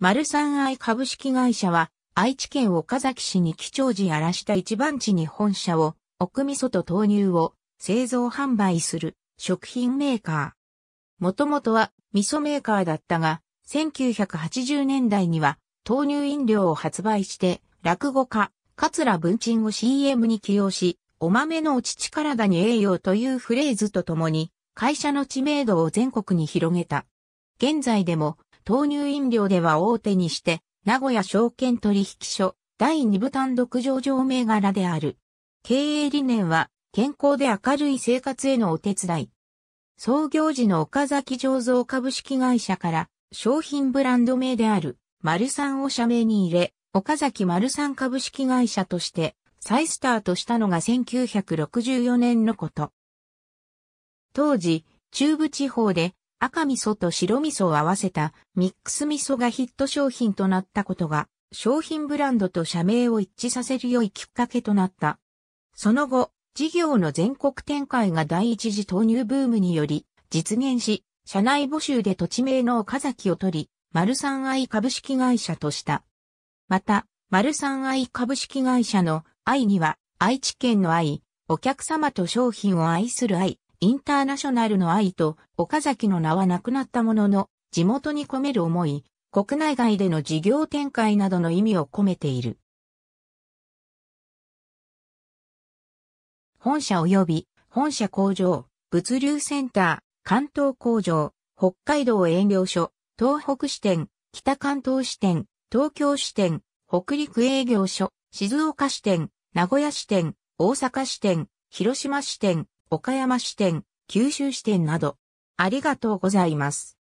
マルサンアイ株式会社は、愛知県岡崎市に基調寺荒らした一番地に本社を、奥味噌と豆乳を製造販売する食品メーカー。もともとは味噌メーカーだったが、1980年代には豆乳飲料を発売して、落語家、桂文鎮を CM に起用し、お豆のお乳体に栄養というフレーズとともに、会社の知名度を全国に広げた。現在でも豆乳飲料では大手にして、名古屋証券取引所、第2部単独上場銘柄である。経営理念は、健康で明るい生活へのお手伝い。創業時の岡崎醸造株式会社から、商品ブランド名である、丸んを社名に入れ、岡崎丸ん株式会社として、再スタートしたのが1964年のこと。当時、中部地方で赤味噌と白味噌を合わせたミックス味噌がヒット商品となったことが、商品ブランドと社名を一致させる良いきっかけとなった。その後、事業の全国展開が第一次投入ブームにより実現し、社内募集で土地名の岡崎を取り、丸三愛株式会社とした。また、丸三愛株式会社の愛には愛知県の愛、お客様と商品を愛する愛、インターナショナルの愛と岡崎の名はなくなったものの、地元に込める思い、国内外での事業展開などの意味を込めている。本社及び本社工場、物流センター、関東工場、北海道営業所、東北支店、北関東支店、東京支店、北陸営業所、静岡支店、名古屋支店、大阪支店、広島支店、岡山支店、九州支店など。ありがとうございます。